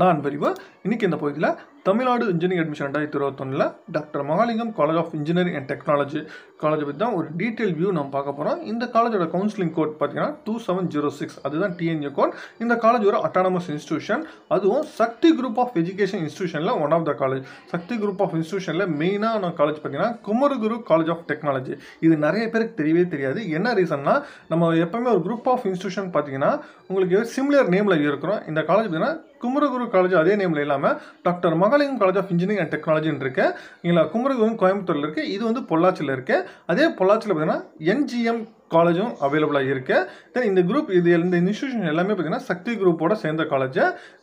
நான் பெரியவா இன்றைக்கி இந்த பகுதியில் தமிழ்நாடு இன்ஜினியரிங் அட்மிஷன் ரெண்டாயிரத்தி இருபத்தொன்னில் doctor Mahalingam college of engineering and technology college பற்றி தான் ஒரு டீட்டெயில் வியூ நம்ம பார்க்க போகிறோம் இந்த காலேஜோட கவுன்சிலிங் கோட் பார்த்தீங்கன்னா டூ செவன் ஜீரோ சிக்ஸ் அதுதான் டிஎன்யூ கோட் இந்த காலேஜ் ஒரு அட்டானமஸ் இன்ஸ்டியூஷன் அதுவும் சக்தி குரூப் ஆஃப் எஜுகேஷன் இன்ஸ்டியூஷனில் one of the college Sakthi group of இன்ஸ்டியூஷனில் மெயினான காலேஜ் பார்த்தீங்கன்னா குமரகுரு காலேஜ் ஆஃப் டெக்னாலஜி இது நிறைய பேருக்கு தெரியவே தெரியாது என்ன ரீசன்னா நம்ம எப்போவுமே ஒரு குரூப் ஆஃப் இன்ஸ்டியூஷன் பார்த்தீங்கன்னா உங்களுக்கு சிமிலர் நேமில் இருக்கிறோம் இந்த காலேஜ் பார்த்தீங்கன்னா குமரகுரு காலேஜ் அதே நேமில் இல்லாமல் டாக்டர் மகளிர் காலேஜ் ஆஃப் இன்ஜினியரிங் அண்ட் டெக்னாலஜின்னு இருக்குது குமரகுரு கோயம்புத்தூரில் இருக்குது இது வந்து பொள்ளாச்சியில் இருக்குது அதே பொள்ளாச்சியில் பார்த்தீங்கன்னா என்ஜிஎம் காலேஜும் அவைலபிளாக இருக்கு தென் இந்த குரூப் இது இந்த இன்ஸ்டியூஷன் எல்லாமே பார்த்தீங்கன்னா சக்தி குரூப்போட சேர்ந்த காலேஜ்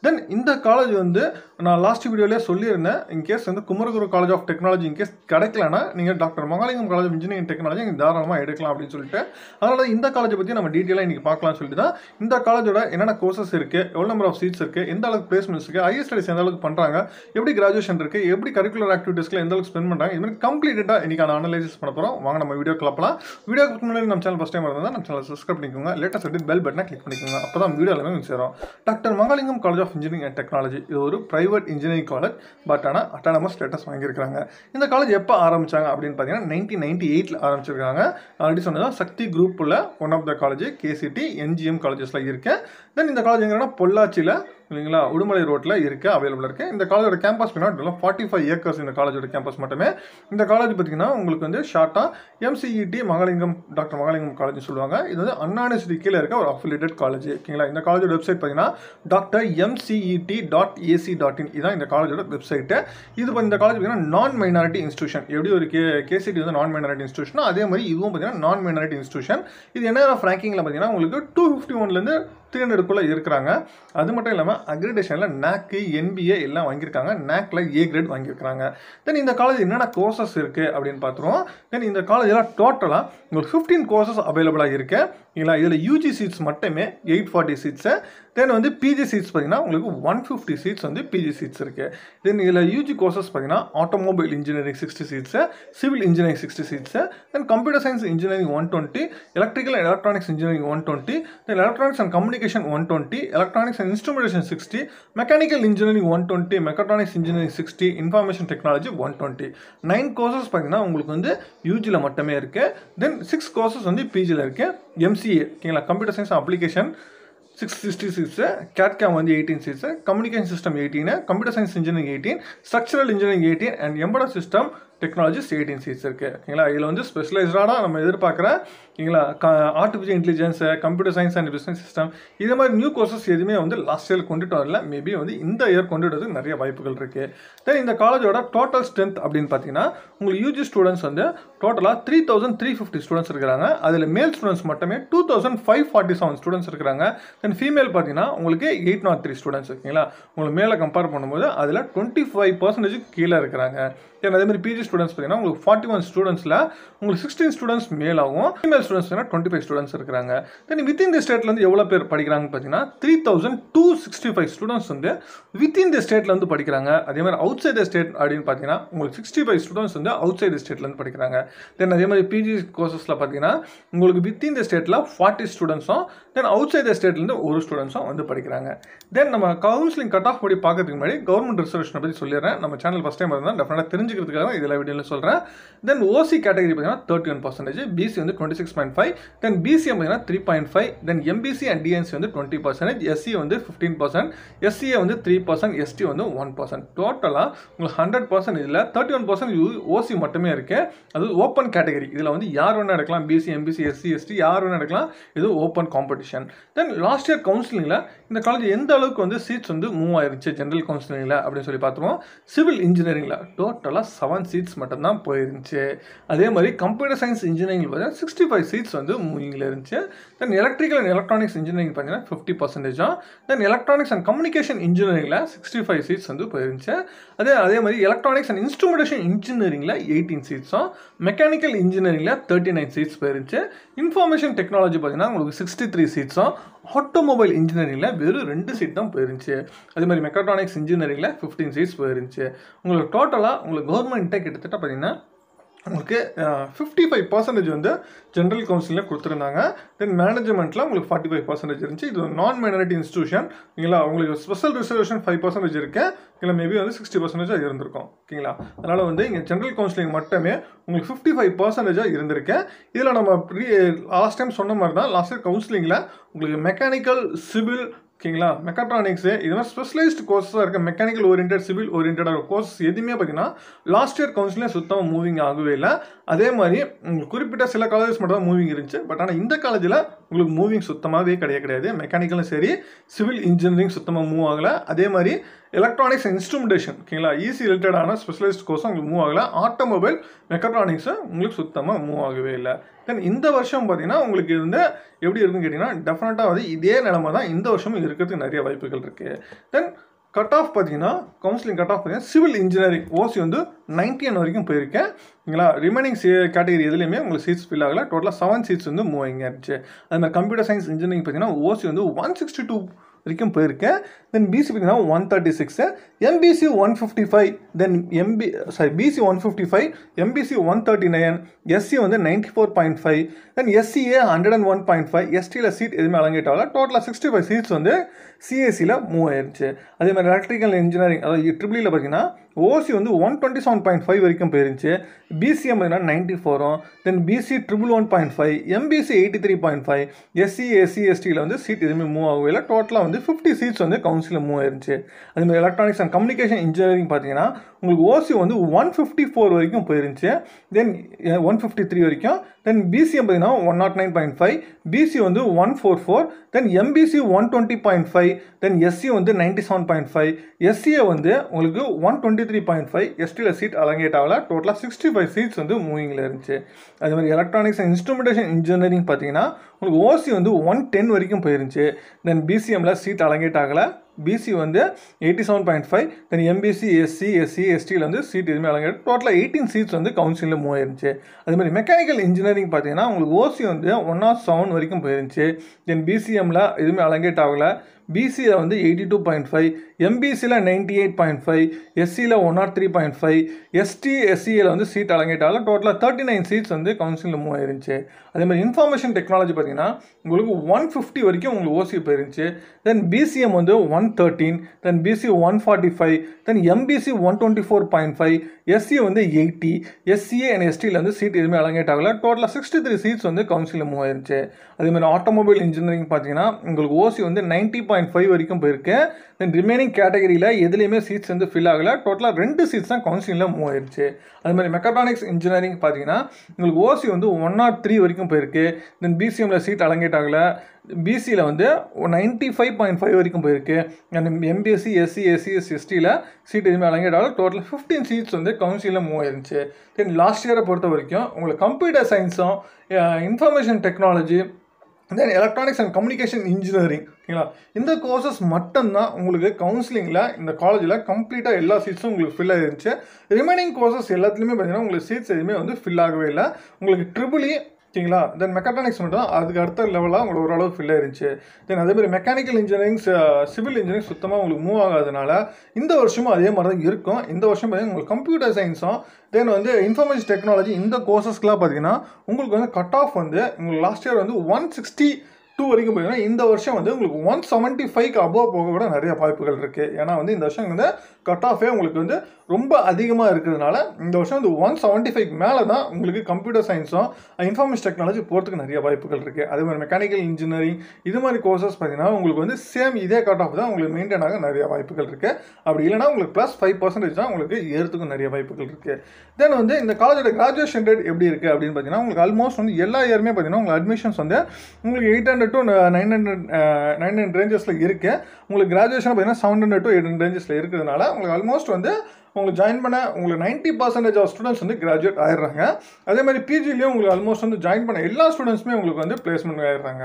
தென் இந்த காலேஜ் வந்து நான் லாஸ்ட் வீடியோலேயே சொல்லியிருந்தேன் இன்கேஸ் வந்து Kumaraguru college of technology in case கிடைக்கலனா நீங்கள் doctor Mahalingam college of engineering technology நீங்கள் தாராளமாக எடுக்கலாம் அப்படின்னு சொல்லிட்டு அதனால் இந்த காலேஜை பற்றி நம்ம டீட்டெயிலாக இன்றைக்கி பார்க்கலாம்னு சொல்லிட்டு தான் இந்த காலேஜோட என்னென்ன கோர்சஸ் இருக்குது எவ்வளோ நம்பர் ஆஃப் சீட்ஸ் இருக்குது எந்த அளவுக்கு பிளேஸ்மெண்ட்ஸ் இருக்குது ஹையர் ஸ்டடிஸ் எந்த அளவுக்கு பண்ணுறாங்க எப்படி கிராஜுவேஷன் இருக்குது எப்படி கரிக்குலர் ஆக்டிவிட்டீஸ்க்கு எந்த அளவுக்கு ஸ்பெண்ட் பண்ணுறாங்க இது மாதிரி கம்ப்ளீட்டாக இன்றைக்கி நான் அனலைசிஸ் பண்ண போகிறோம் வாங்க நம்ம வீடியோ கிளப்பலாம் வீடியோ முன்னாடி நம்ம சேனல் சேனல் ஃபஸ்ட் டைம் இருந்தால் நம்ம சேனல் சப்ஸ்கிரைப் பண்ணிக்கோங்க லேட்டஸ்ட் அப்டேட் பெல் பட்டனை கிளிக் பண்ணிக்கோங்க அப்போ தான் வீடியோ எல்லாமே சேரும் doctor Mahalingam college of engineering and technology இது ஒரு பிரைவேட் இன்ஜினியரிங் காலேஜ் பட் ஆனால் அட்டானமஸ் ஸ்டேட்டஸ் வாங்கியிருக்காங்க இந்த காலேஜ் எப்போ ஆரம்பிச்சாங்க அப்படின்னு பார்த்தீங்கன்னா நைன்டீன் நைன்டி எயிட்டில் ஆரம்பிச்சிருக்காங்க ஆல்ரெடி சொன்னதாக சக்தி குரூப்பில் one of the college KCT NGM காலேஜஸில் இருக்கேன் தென் இந்த காலேஜ் எங்கன்னா பொள்ளாச்சியில் இல்லைங்களா உடுமலை ரோட்டில் இருக்குது அவைலபிள் இருக்குது இந்த காலேஜோட கேம்பஸ் பார்த்தீங்கன்னா ஃபார்ட்டி ஃபைவ் ஏக்கர்ஸ் இந்த காலேஜோட கேம்பஸ் மட்டுமே இந்த காலேஜ் பார்த்தீங்கன்னா உங்களுக்கு வந்து ஷார்ட்டாக MCET e Mahalingam doctor Mahalingam காலேஜ்னு சொல்லுவாங்க இது வந்து அண்ணாநிசிட்டி கீழே இருக்க ஒரு அஃபிலேட்டட் காலேஜ் ஓகேங்களா இந்த காலேஜோட வெப்சைட் பார்த்தீங்கன்னா doctor MCET dot AC dot in இதான் இந்த காலேஜோட வெப்சைட்டு இது இந்த காலேஜ் பார்த்தீங்கன்னா நான் மைனாரிட்டி இன்ஸ்டியூஷன் எப்படி ஒரு கே கேசிடி வந்து நான் மைனாரிட்டி இன்ஸ்டியூஷன் அதே மாதிரி இதுவும் பார்த்தீங்கன்னா நான் மைனாரிட்டி இன்ஸ்டியூஷன் இது என்ன ரேங்கிங்கில் பார்த்தீங்கன்னா உங்களுக்கு டூ ஃபிஃப்டி ஒன்லேருந்து பத்துக்குள்ளே இருக்கிறாங்க அது மட்டும் இல்லாமல் அக்ரிடேஷனில் நேக்கு என்பிஏ எல்லாம் வாங்கியிருக்காங்க நேக்கில் ஏ கிரேட் வாங்கியிருக்கிறாங்க தென் இந்த காலேஜ் என்னென்ன கோர்சஸ் இருக்குது அப்படின்னு பார்த்துருவோம் தென் இந்த காலேஜில் டோட்டலாக உங்களுக்கு ஃபிஃப்டீன் கோர்சஸ் அவைலபிளாக இருக்குது ஓகேங்களா இதில் யூஜி சீட்ஸ் மட்டுமே எயிட் ஃபார்ட்டி சீட்ஸு தென் வந்து பிஜி சீட்ஸ் பார்த்திங்கன்னா உங்களுக்கு ஒன் ஃபிஃப்டி சீட்ஸ் வந்து பிஜி சீட்ஸ் இருக்குது தென் இதில் யூஜி கோர்சஸ் பார்த்திங்கன்னா automobile engineering sixty seats civil engineering sixty seats then computer science engineering one twenty electrical and electronics engineering one twenty then electronics and communication one twenty electronics and instrumentation sixty mechanical engineering one twenty mechanics engineering sixty information technology one twenty nine courses பார்த்திங்கன்னா உங்களுக்கு வந்து யூஜியில் மட்டுமே இருக்குது தென் six courses வந்து பிஜியில் இருக்குது MCA ஓகேங்களா computer science application six sixty six கேட்காம் வந்து eighteen seats communication system eighteen computer science engineering eighteen structural engineering eighteen and embedded system technologies eighteen seats இருக்குது ஓகேங்களா இதில் வந்து ஸ்பெஷலைஸ்டாக நம்ம எதிர்பார்க்குற ஓகேங்களா க artificial intelligence computer science and business system இது மாதிரி நியூ கோர்சஸ் எதுவுமே வந்து லாஸ்ட் இயர் கொண்டுட்டு வரல மேபி வந்து இந்த இயர் கொண்டுடுறதுக்கு நிறைய வாய்ப்புகள் இருக்குது தென் இந்த காலேஜோட டோட்டல் ஸ்ட்ரென்த் அப்படின்னு பார்த்தீங்கன்னா உங்களுக்கு யூஜி ஸ்டூடெண்ட்ஸ் வந்து டோட்டலாக three thousand three fifty students இருக்கிறாங்க அதில் மேல் ஸ்டூடெண்ட்ஸ் மட்டுமே two thousand five forty seven students இருக்கிறாங்க தென் ஃபீமேல் பார்த்தீங்கன்னா உங்களுக்கு எயிட் நாட் த்ரீ ஸ்டூடெண்ட்ஸ் ஓகேங்களா உங்களுக்கு மேலே கம்பேர் பண்ணும்போது அதில் டுவெண்ட்டி ஃபைவ் பர்சன்டேஜ் கீழே இருக்கிறாங்க ஏன்னா அதேமாதிரி பிஜி ஸ்டூடெண்ட்ஸ் பார்த்தீங்கன்னா உங்களுக்கு ஃபார்ட்டி ஒன் ஸ்டூடெண்ட்ஸில் உங்களுக்கு சிக்ஸ்டீன் ஸ்டூடெண்ட்ஸ் மேலாகும் female students twenty five students இருக்கிறாங்க தென் வித்தின் தி ஸ்டேட்டில் வந்து எவ்வளோ பேர் படிக்கிறாங்கன்னு பார்த்தீங்கன்னா three thousand two sixty five students வந்து வித்தின் தி ஸ்டேட்டில் வந்து படிக்கிறாங்க அதே மாதிரி அவுட் சைட் த ஸ்டேட் அப்படின்னு பார்த்தீங்கன்னா உங்களுக்கு சிக்ஸ்டி ஃபைவ் ஸ்டூடெண்ட்ஸ் வந்து அவுட் சைட் ஸ்டேட்லேருந்து படிக்கிறாங்க தென் அதே மாதிரி பிஜி கோர்சஸில் பார்த்தீங்கன்னா உங்களுக்கு வித்தின் இந்த ஸ்டேட்டில் ஃபார்ட்டி ஸ்டூடெண்ட்ஸும் தென் அவுட் சைட் த ஸ்டேட்லேருந்து ஒரு ஸ்டூடெண்ட்ஸும் வந்து படிக்கிறாங்க தென் நம்ம கவுன்சிலிங் கட் ஆஃப் படி பார்க்கறதுக்கு முன்னாடி கவர்மெண்ட் ரிசர்வேஷனை பற்றி சொல்லிடுறேன் நம்ம சேனல் ஃபஸ்ட் டைம் இருந்தால் டெஃபினட்டாக தெரிஞ்சுக்கிறதுக்காக இதில் வீடியோவில் சொல்கிறேன் தென் ஓசி கேட்டகரி பார்த்தீங்கன்னா தேர்ட்டி ஒன் பர்சன்டேஜ் பிசி வந்து twenty six point five then BC பார்த்தீங்கன்னா three point five then MBC and DNC வந்து டுவெண்ட்டி பர்சன்டேஜ் எஸ்சி வந்து ஃபிஃப்டீன் பர்சன்ட் எஸ்சியை வந்து த்ரீ பர்சன்ட் எஸ்டி வந்து ஒன் பர்சன்ட் டோட்டலாக உங்களுக்கு ஹண்ட்ரட் பர்சன்ட் இதில் தேர்ட்டி ஒன் பர்சன்ட் ஓசி மட்டுமே இருக்குது அது ஓப்பன் கேட்டகரி இதில் வந்து யார் வேணால் எடுக்கலாம் பிசி எம்பிசி எஸ்சி எஸ்டி யார் வேணால் எடுக்கலாம் இது open competition competition then last year கவுன்சிலிங்கில் இந்த காலேஜ் எந்த அளவுக்கு வந்து சீட்ஸ் வந்து மூவ் ஆயிருச்சு ஜென்ரல் கவுன்சிலிங்கில் அப்படின்னு சொல்லி பார்த்துருவோம் சிவில் இன்ஜினியரிங்கில் டோட்டலாக செவன் சீட்ஸ் மட்டும்தான் போயிருந்துச்சு அதே மாதிரி கம்ப்யூட்டர் சயின்ஸ் இன்ஜினியரிங் பார்த்தீங்கன்னா சிக்ஸ்டி ஃபைவ் சீட்ஸ் வந்து மூவிங்கில் இருந்துச்சு then electrical and electronics engineering பார்த்தீங்கன்னா ஃபிஃப்டி பர்சன்டேஜும் தென் எலக்ட்ரானிக்ஸ் அண்ட் கம்யூனிகேஷன் இன்ஜினியரிங்கில் சிக்ஸ்டி ஃபைவ் சீட்ஸ் வந்து போயிருந்துச்சு அதே அதே மாதிரி எலக்ட்ரானிக்ஸ் அண்ட் இன்ஸ்ட்ருமெண்டேஷன் இன்ஜினியரிங்கில் எயிட்டீன் சீட்ஸும் மெக்கானிக்கல் இன்ஜினியரிங்கில் தேர்ட்டி நைன் சீட்ஸ் போயிருந்துச்சு இன்ஃபர்மேஷன் டெக்னாலஜி பார்த்தீங்கன்னா உங்களுக்கு சிக்ஸ்டி த்ரீ சீட்ஸும் ஆட்டோமொபைல் இன்ஜினியரிங்கில் வெறும் ரெண்டு சீட் தான் போயிருந்துச்சு அதே மாதிரி மெக்கட்ரானிக்ஸ் இன்ஜினியரிங்கில் ஃபிஃப்டீன் சீட்ஸ் போயிருந்துச்சு உங்களுக்கு டோட்டலாக உங்களுக்கு கவர்மெண்ட்டே கிட்டத்தட்ட பார்த்திங்கன்னா உங்களுக்கு ஃபிஃப்டி ஃபைவ் பர்சன்டேஜ் வந்து ஜென்ரல் கவுன்சிலில் கொடுத்துருந்தாங்க தென் மேனேஜ்மெண்ட்டில் உங்களுக்கு ஃபார்ட்டி ஃபைவ் பர்சன்டேஜ் இருந்துச்சு இது நான் மைனாரிட்டி இன்ஸ்டியூஷன் ஓகேங்களா உங்களுக்கு ஸ்பெஷல் ரிசர்வேஷன் ஃபைவ் பர்சன்டேஜ் இருக்குது இல்லை மேபி வந்து சிக்ஸ்டி பர்சன்டேஜாக இருந்திருக்கும் ஓகேங்களா அதனால் வந்து இங்கே ஜென்ரல் கவுன்சிலிங் மட்டுமே உங்களுக்கு ஃபிஃப்டி ஃபைவ் பர்சன்டேஜாக இருந்திருக்கேன் இதில் நம்ம லாஸ்ட் டைம் சொன்ன மாதிரி தான் லாஸ்ட் இயர் கவுன்சிலிங்கில் உங்களுக்கு மெக்கானிக்கல் சிவில் ஓகேங்களா மெக்கட்ரானிக்ஸு இது மாதிரி ஸ்பெஷலைஸ்டு கோர்ஸாக இருக்க மெக்கானிக்கல் ஓரியன்ட் சிவில் ஓரியன்டாக கோர்ஸ் எதுவுமே பார்த்தீங்கன்னா லாஸ்ட் இயர் கவுன்சிலே சுத்தமாக மூவிங் ஆகவே இல்லை அதே மாதிரி உங்களுக்கு குறிப்பிட்ட சில காலேஜஸ் மட்டும் தான் மூவிங் இருந்துச்சு பட் ஆனால் இந்த காலேஜில் உங்களுக்கு மூவிங் சுத்தமாகவே கிடையாது கிடையாது மெக்கானிக்கலும் சரி சிவில் இன்ஜினியரிங் சுத்தமாக மூவ் ஆகலை அதே மாதிரி எலக்ட்ரானிக்ஸ் இன்ஸ்ட்ருமெண்டேஷன் ஓகேங்களா ஈஸி ரிலேட்டடான ஸ்பெஷலிஸ்ட் கோர்ஸும் உங்களுக்கு மூவ் ஆகலை ஆட்டோமொபைல் மெக்கட்ரானிக்ஸும் உங்களுக்கு சுத்தமாக மூவ் ஆகவே இல்லை தென் இந்த வருஷம் பார்த்தீங்கன்னா உங்களுக்கு இருந்து எப்படி இருக்குன்னு கேட்டிங்கன்னா டெஃபினட்டாக வந்து இதே நிலமை தான் இந்த வருஷமும் இருக்கிறதுக்கு நிறைய வாய்ப்புகள் இருக்குது தென் கட் ஆஃப் பார்த்தீங்கன்னா கவுன்சிலிங் கட் ஆஃப் பார்த்தீங்கன்னா சிவில் இன்ஜினியரிங் ஓசி வந்து நைன்டீன் வரைக்கும் போயிருக்கேன் ஓகேங்களா ரிமைனிங் சீ கேட்டகரி எதுலேயுமே உங்களுக்கு சீட்ஸ் ஃபில் ஆகலை டோட்டலாக செவன் சீட்ஸ் வந்து மூவிங் ஆயிடுச்சு அது கம்ப்யூட்டர் சயின்ஸ் இன்ஜினியரிங் பார்த்தீங்கன்னா ஓசி வந்து ஒன் சிக்ஸ்டி டூ வரைக்கும் போயிருக்கேன் தென் பிசி பார்த்தீங்கன்னா one thirty six MBC one fifty five then MB sorry BC one fifty five MBC one thirty nine SC வந்து ninety four point five then SCA hundred and one point five எஸ்டியில் seat எதுவுமே அலங்கிட்டால டோட்டலாக sixty five seats வந்து சிஎஸ்சியில் move ஆயிடுச்சு அதே மாதிரி electrical engineering அதாவது ட்ரிபிளியில் e பார்த்தீங்கன்னா ஓசி வந்து one twenty seven point five வரைக்கும் போயிருந்துச்சு பிசிஎம் பார்த்தீங்கன்னா நைன்ட்டி ஃபோரும் then BC triple one point five MBC eighty three point five SC SC எஸ்டியில் வந்து சீட் எதுவுமே மூவ் ஆகவே இல்லை டோட்டலாக வந்து ஃபிஃப்டி சீட்ஸ் வந்து கவுன்சிலில் மூவ் ஆயிருந்துச்சு அதுமாதிரி எலக்ட்ரானிக்ஸ் அண்ட் கம்யூனிகேஷன் இன்ஜினியரிங் பார்த்தீங்கன்னா உங்களுக்கு ஓசி வந்து ஒன் ஃபிஃப்டி ஃபோர் வரைக்கும் போயிருந்துச்சு தென் ஒன் ஃபிஃப்டி த்ரீ வரைக்கும் தென் பிசிஎம் பார்த்தீங்கன்னா one nought nine point five BC வந்து one four four then MBC one twenty point five then SC வந்து ninety seven point five எஸ்சியை வந்து உங்களுக்கு one twenty three point five எஸ்டியில் seat அலங்கேட் ஆகல டோட்டலாக சிக்ஸ்டி ஃபைவ் சீட்ஸ் வந்து மூவிங்கில் இருந்துச்சு அதே மாதிரி எலக்ட்ரானிக்ஸ் அண்ட் இன்ஸ்ட்ருமெண்டேஷன் இன்ஜினியரிங் பார்த்தீங்கன்னா உங்களுக்கு ஓசி வந்து ஒன் டென் வரைக்கும் போயிருந்துச்சு தென் பிசிஎம்மில் சீட் அலங்கேட் ஆகலை பிசி வந்து eighty seven point five then MBC SC SC எஸ்டியில் வந்து சீட் எதுவுமே அலங்கேட் டோட்டலாக எயிட்டீன் சீட்ஸ் வந்து கவுன்சிலில் மூவ் ஆயிருந்துச்சு அது மாதிரி மெக்கானிக்கல் இன்ஜினியரிங் பார்த்தீங்கன்னா உங்களுக்கு ஓசி வந்து ஒன் ஆஃப் செவன் வரைக்கும் போயிருந்துச்சு தென் பிசிஎம்மில் எதுவுமே அலங்கேட் ஆகலை பிசியில் வந்து எயிட்டி டூ பாயிண்ட் ஃபைவ் எம்பிசியில் நைன்ட்டி எயிட் பாயிண்ட் ஃபைவ் எஸ்சியில் one or three point five ST எஸ்சியில் வந்து சீட் அலங்கிட்டாலும் டோட்டலாக தேர்ட்டி நைன் சீட்ஸ் வந்து கவுன்சிலில் மூவ் ஆயிருந்துச்சு அதேமாதிரி இன்ஃபர்மேஷன் டெக்னாலஜி பார்த்தீங்கன்னா உங்களுக்கு ஒன் ஃபிஃப்டி வரைக்கும் உங்களுக்கு ஓசி போயிருந்துச்சு தென் பிசிஎம் வந்து one thirteen then BC one forty five then MBC one twenty four point five SC வந்து எயிட்டி எஸ்சிஏ அண்ட் எஸ்டியில் வந்து சீட் எதுவுமே அலங்கேட் ஆகல டோட்டலாக சிக்ஸ்டி த்ரீ சீட்ஸ் வந்து கவுன்சிலில் மூவ் ஆயிருந்துச்சு அதேமாதிரி ஆட்டோமொபைல் இன்ஜினியரிங் பார்த்தீங்கன்னா உங்களுக்கு ஓசி வந்து ninety point point five oh வரைக்கும் போயிருக்கு தென் ரிமைனிங் கேட்டகரியில் எதுலேயுமே சீட்ஸ் வந்து ஃபில் ஆகலை டோட்டலாக ரெண்டு சீட்ஸ் தான் கவுன்சிலிங்கில் மூவ் ஆயிடுச்சு அது மாதிரி மெக்கட்ரானிக்ஸ் இன்ஜினியரிங் பார்த்தீங்கன்னா உங்களுக்கு ஓசி வந்து ஒன் நாட் த்ரீ வரைக்கும் போயிருக்கு தென் பிசிஎம்மில் சீட் அலங்கேட்டாகல பிசியில் வந்து நைன்ட்டி ஃபைவ் பாயிண்ட் ஃபைவ் வரைக்கும் போயிருக்கு அண்ட் எம்பிஎஸ்சி எஸ்சி எஸ்சி எஸ்டியில் சீட் எதுவுமே ஆகல டோட்டல் ஃபிஃப்டீன் சீட்ஸ் வந்து கவுன்சிலில் மூவ் ஆயிருந்துச்சு தென் லாஸ்ட் இயரை பொறுத்த வரைக்கும் உங்களுக்கு கம்ப்யூட்டர் சயின்ஸும் information technology then electronics and communication engineering ஓகேங்களா இந்த கோர்சஸ் மட்டும்தான் உங்களுக்கு கவுன்சிலிங்கில் இந்த காலேஜில் கம்ப்ளீட்டாக எல்லா சீட்ஸும் உங்களுக்கு ஃபில் ஆகிருந்துச்சு ரிமைனிங் கோர்சஸ் எல்லாத்துலேயுமே பார்த்தீங்கன்னா உங்களுக்கு சீட்ஸ் எதுவுமே வந்து ஃபில் ஆகவே இல்லை உங்களுக்கு ட்ரிபிளி ஓகேங்களா தென் மெக்கானிக்ஸ் மட்டும் அதுக்கு அடுத்த லெவலாக உங்களுக்கு ஓரளவு ஃபில் ஆயிருந்துச்சு தென் அதேமாதிரி மெக்கானிக்கல் இன்ஜினியரிங் சிவில் இன்ஜினியரிங் சுத்தமாக உங்களுக்கு மூவ் ஆகாதனால இந்த வருஷமும் அதே மாதிரி தான் இருக்கும் இந்த வருஷம் பார்த்தீங்கன்னா உங்களுக்கு கம்ப்யூட்டர் சயின்ஸும் தென் வந்து இன்ஃபர்மேஷன் டெக்னாலஜி இந்த கோர்சஸ்க்கெலாம் பார்த்தீங்கன்னா உங்களுக்கு வந்து கட் ஆஃப் வந்து உங்களுக்கு லாஸ்ட் இயர் வந்து ஒன் சிக்ஸ்டி டூ வரைக்கும் போயிருக்கோம்னா இந்த வருஷம் வந்து உங்களுக்கு ஒன் செவன்ட்டி ஃபைவ்க்கு அபோவ் போக கூட நிறைய வாய்ப்புகள் இருக்குது ஏன்னா வந்து இந்த வருஷம் வந்து கட் ஆஃபே உங்களுக்கு வந்து ரொம்ப அதிகமாக இருக்கிறதுனால இந்த வருஷம் வந்து ஒன் செவன்ட்டி ஃபைவ் மேலே தான் உங்களுக்கு கம்ப்யூட்டர் சயின்ஸும் இன்ஃபார்மேஷன் டெக்னாலஜி போகிறதுக்கு நிறைய வாய்ப்புகள் இருக்குது அதே மாதிரி மெக்கானிக்கல் இன்ஜினியரிங் இது மாதிரி கோர்சஸ் பார்த்தீங்கன்னா உங்களுக்கு வந்து சேம் இதே கட் ஆஃப் தான் உங்களுக்கு மெயின்டைன் ஆக நிறைய வாய்ப்புகள் இருக்குது அப்படி இல்லைன்னா உங்களுக்கு ப்ளஸ் ஃபைவ் பர்சன்டேஜ் தான் உங்களுக்கு ஏறத்துக்கும் நிறைய வாய்ப்புகள் இருக்குது தென் வந்து இந்த காலேஜோட கிராஜுவேஷன் ரேட் எப்படி இருக்குது அப்படின்னு பார்த்தீங்கன்னா உங்களுக்கு ஆல்மோஸ்ட் வந்து எல்லா இயருமே பார்த்தீங்கன்னா உங்களுக்கு அட்மிஷன்ஸ் வந்து உங்களுக்கு eight hundred hundred to nine hundred nine hundred ரேஞ்சஸில் இருக்குது உங்களுக்கு கிராஜுவேஷன் பார்த்தீங்கன்னா seven hundred to eight hundred ரேஞ்சஸில் இருக்கிறதுனால உங்களுக்கு ஆல்மோஸ்ட் வந்து உங்களுக்கு ஜாயின் பண்ண உங்களுக்கு நைன்ட்டி பர்சன்டேஜ் ஆஃப் ஸ்டூடெண்ட்ஸ் வந்து கிராஜுவேட் ஆயிடுறாங்க அதே மாதிரி பிஜிலையும் உங்களுக்கு ஆல்மோஸ்ட் வந்து ஜாயின் பண்ண எல்லா ஸ்டூடெண்ட்ஸுமே உங்களுக்கு வந்து பிளேஸ்மெண்ட் ஆயிடுறாங்க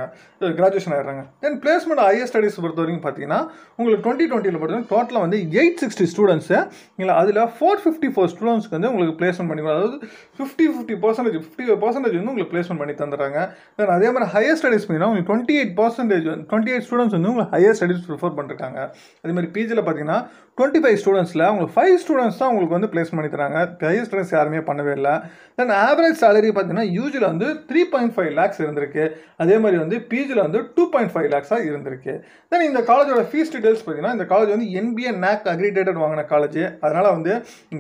கிராஜுவேஷன் ஆயிடுறாங்க தென் பிளேஸ்மெண்ட் ஹையர் ஸ்டடீஸ் பொறுத்த வரைக்கும் பார்த்தீங்கன்னா உங்களுக்கு டுவெண்ட்டி டுவெண்ட்டியில் பார்த்தீங்கன்னா டோட்டலாக வந்து எயிட் சிக்ஸ்டி ஸ்டூடெண்ட்ஸு இல்லை அதில் ஃபோர் ஃபிஃப்டி ஃபோர் ஸ்டூடெண்ட்ஸ்க்கு வந்து உங்களுக்கு பிளேஸ்மெண்ட் பண்ணிக்கலாம் அதாவது fifty fifty percentage fifty percentage வந்து உங்களுக்கு பிளேஸ்மெண்ட் பண்ணி தந்துடுறாங்க தென் அதே மாதிரி ஹையர் ஸ்டடீஸ் பார்த்தீங்கன்னா உங்களுக்கு twenty eight percentage twenty eight students வந்து உங்களுக்கு ஹையர் ஸ்டடீஸ் ப்ரிஃபர் பண்ணிருக்காங்க அதே மாதிரி பிஜியில் பார்த்தீங்கன்னா டுவெண்ட்டி ஃபைவ் ஸ்டூடெண்ட்ஸில் உங்களுக்கு ஃபைவ் ஸ்டூடெண்ட்ஸ் ஸ்டூடெண்ட்ஸ் தான் உங்களுக்கு வந்து பிளேஸ் பண்ணி தராங்க பெரிய ஸ்டூடெண்ட்ஸ் யாருமே பண்ணவே இல்லை தென் ஆவரேஜ் சேலரி பார்த்தீங்கன்னா யூஜியில் வந்து த்ரீ பாயிண்ட் ஃபைவ் லேக்ஸ் இருந்திருக்கு அதே மாதிரி வந்து பிஜியில் வந்து டூ பாயிண்ட் ஃபைவ் லேக்ஸாக இருந்திருக்கு தென் இந்த காலேஜோட ஃபீஸ் டீட்டெயில்ஸ் பார்த்தீங்கன்னா இந்த காலேஜ் வந்து என்பிஏ நேக் அக்ரிடேட்டட் வாங்கின காலேஜ் அதனால் வந்து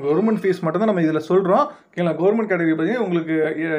கவர்மெண்ட் ஃபீஸ் மட்டும்தான் நம்ம இதில் சொல்கிறோம் ஓகேங்களா கவர்மெண்ட் கேட்டகரி பார்த்தீங்கன்னா உங்களுக்கு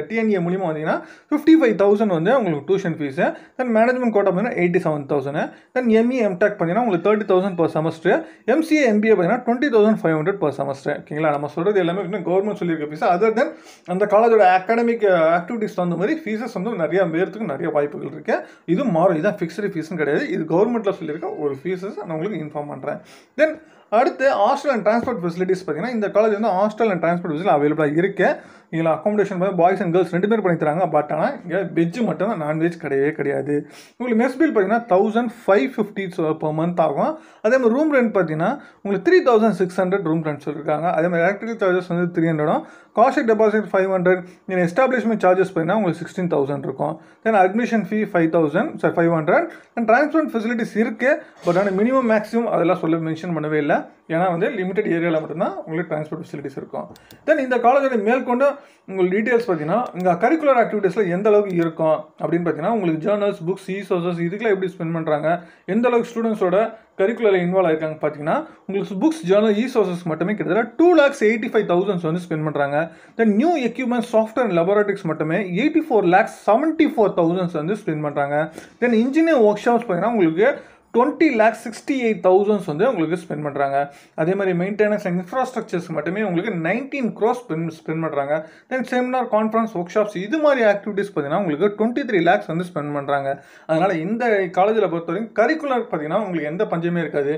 டிஎன்ஏ மூலியமாக வந்தீங்கன்னா ஃபிஃப்டி ஃபைவ் தௌசண்ட் வந்து உங்களுக்கு tuition fees then management quota பார்த்தீங்கன்னா eighty seven thousand then ME MTech பார்த்தீங்கன்னா உங்களுக்கு thirty thousand per semester MCA MBA பார்த்தீங்கன்னா twenty thousand five hundred per ஒரு செமஸ்டர் ஓகேங்களா நம்ம சொல்கிறது எல்லாமே இன்னும் கவர்மெண்ட் சொல்லியிருக்க ஃபீஸ் அதர் தென் அந்த காலேஜோட அகாடமிக் ஆக்டிவிட்டீஸ் தகுந்த மாதிரி ஃபீஸஸ் வந்து நிறையா பேர்த்துக்கு நிறைய வாய்ப்புகள் இருக்குது இது மாறும் இதான் ஃபிக்ஸ்டு ஃபீஸ்னு கிடையாது இது கவர்மெண்ட்டில் சொல்லியிருக்க ஒரு ஃபீஸஸ் நான் உங்களுக்கு இன்ஃபார்ம் பண்ணுறேன் தென் அடுத்து ஹாஸ்டல் அண்ட் டிரான்ஸ்போர்ட் ஃபெசிலிட்டிஸ் பார்த்தீங்கன்னா இந்த காலேஜ் வந்து ஹாஸ்டல் அண்ட் டிரான்ஸ்போர்ட் ஃபெசிலிட்டி அவைலபிளாக இருக்குது இதில் அக்காமடேஷன் பார்த்து பாய்ஸ் அண்ட் கேர்ள்ஸ் ரெண்டு பேர் பண்ணி தராங்க பட் ஆனால் இங்கே வெஜ் மட்டும் தான் நான்வெஜ் கிடையவே கிடையாது உங்களுக்கு மெஸ் பில் பார்த்தீங்கன்னா thousand five fifty per month ஆகும் அதே மாதிரி ரூம் ரெண்ட் பார்த்தீங்கன்னா உங்களுக்கு three thousand six hundred room rent சொல்லியிருக்காங்க அதே மாதிரி எலக்ட்ரிக்கல் சார்ஜஸ் வந்து த்ரீ ஹண்ட்ரடும் காஸ்ட் டெபாசிட் ஃபைவ் ஹண்ட்ரட் நீங்கள் எஸ்டாப்ளிஷ்மெண்ட் சார்ஜஸ் பார்த்தீங்கன்னா உங்களுக்கு சிக்ஸ்டீன் தௌசண்ட் இருக்கும் then admission fee five thousand sir five hundred and transport facilities இருக்குது பட் ஆனால் மினிமம் மேக்ஸிமம் அதெல்லாம் சொல்ல மென்ஷன் பண்ணவே இல்லை ஏன்னா வந்து லிமிடெட் ஏரியாவில் மட்டும்தான் உங்களுக்கு ட்ரான்ஸ்போர்ட் ஃபெசிலிட்டிஸ் இருக்கும் தென் இந்த காலேஜோட மேற்கொண்டு உங்கள் டீட்டெயில்ஸ் பார்த்தீங்கன்னா இங்கே கரிக்குலர் ஆக்டிவிட்டீஸில் எந்த அளவுக்கு இருக்கும் அப்படின்னு பார்த்தீங்கன்னா உங்களுக்கு ஜேர்னல்ஸ் புக்ஸ் ஈசோர்சஸ் இதுக்கெல்லாம் எப்படி ஸ்பெண்ட் பண்ணுறாங்க எந்த அளவுக்கு ஸ்டூடெண்ட்ஸோட கரிக்குலரில் இன்வால்வ் ஆயிருக்காங்க பார்த்தீங்கன்னா உங்களுக்கு புக்ஸ் ஜேர்னல் ஈசோர்சஸ் மட்டுமே கிட்டத்தட்ட two lakhs eighty five thousands வந்து ஸ்பெண்ட் பண்ணுறாங்க then new equipment software and laboratories மட்டுமே eighty four lakhs seventy four thousands வந்து ஸ்பெண்ட் பண்ணுறாங்க தென் இன்ஜினியர் ஒர்க் ஷாப்ஸ் பார்த்தீங்கன்னா உங்களுக்கு twenty lakhs sixty eight thousands வந்து உங்களுக்கு ஸ்பெண்ட் பண்ணுறாங்க அதே மாதிரி மெயின்டெனன்ஸ் அண்ட் இன்ஃப்ராஸ்ட்ரக்சர்ஸ் மட்டுமே உங்களுக்கு நைன்டீன் க்ரோஸ் ஸ்பெண்ட் ஸ்பெண்ட் பண்ணுறாங்க then seminar conference workshops இது மாதிரி ஆக்டிவிட்டீஸ் பார்த்தீங்கன்னா உங்களுக்கு டுவெண்ட்டி த்ரீ லேக்ஸ் வந்து ஸ்பெண்ட் பண்ணுறாங்க அதனால் இந்த காலேஜில் பொறுத்த வரைக்கும் கரிக்குலர் பார்த்தீங்கன்னா உங்களுக்கு எந்த பஞ்சமே இருக்காது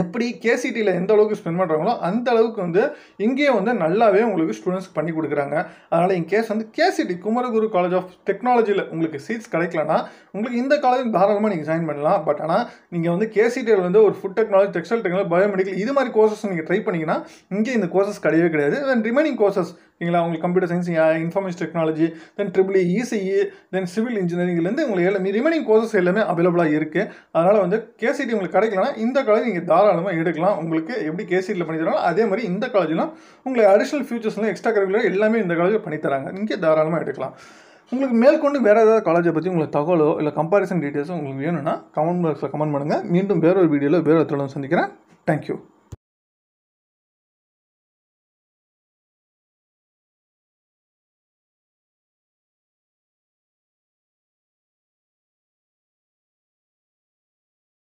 எப்படி கேசிடியில் எந்த அளவுக்கு ஸ்பெண்ட் பண்ணுறாங்களோ அந்த அளவுக்கு வந்து இங்கேயே வந்து நல்லாவே உங்களுக்கு ஸ்டூடெண்ட்ஸ் பண்ணி கொடுக்குறாங்க அதனால் இன் கேஸ் வந்து கேசிடி குமரகுரு காலேஜ் ஆஃப் டெக்னாலஜியில் உங்களுக்கு சீட்ஸ் கிடைக்கலனா உங்களுக்கு இந்த காலேஜ் தாராளமாக நீங்கள் ஜாயின் பண்ணலாம் பட் ஆனால் நீங்கள் வந்து கேசிடியில் வந்து ஒரு food technology textile technology biomedical இது மாதிரி கோர்சஸ் நீங்கள் ட்ரை பண்ணிங்கன்னா இங்கே இந்த கோர்சஸ் கிடையவே கிடையாது அண்ட் ரிமைனிங் கோர்சஸ் இல்லைங்களா உங்களுக்கு computer science information technology then triple ECE then civil இன்ஜினியரிங்லேருந்து உங்களுக்கு எல்லாம் ரிமைனிங் கோர்சஸ் எல்லாமே அவைலபிளாக இருக்குது அதனால் வந்து கேசிடி உங்களுக்கு கிடைக்கலன்னா இந்த காலேஜ் நீங்கள் தாராளமாக எடுக்கலாம் உங்களுக்கு எப்படி கேசிடியில் பண்ணி தராங்களோ அதே மாதிரி இந்த காலேஜ்லாம் உங்களுக்கு அடிஷனல் ஃபியூச்சர்ஸ்லாம் எக்ஸ்ட்ரா கரிக்குலர் எல்லாமே இந்த காலேஜில் பண்ணித்தராங்க இங்கே தாராளமாக எடுக்கலாம் உங்களுக்கு மேற்கொண்டு வேறு ஏதாவது காலேஜை பற்றி உங்களுக்கு தகவலோ இல்லை கம்பாரிசன் டீட்டெயில்ஸோ உங்களுக்கு வேணும்னா கமெண்ட் பாக்ஸில் கமெண்ட் பண்ணுங்கள் மீண்டும் வேறொரு வீடியோவில் வேறு தொடர்ந்து சந்திக்கிறேன் தேங்க்யூ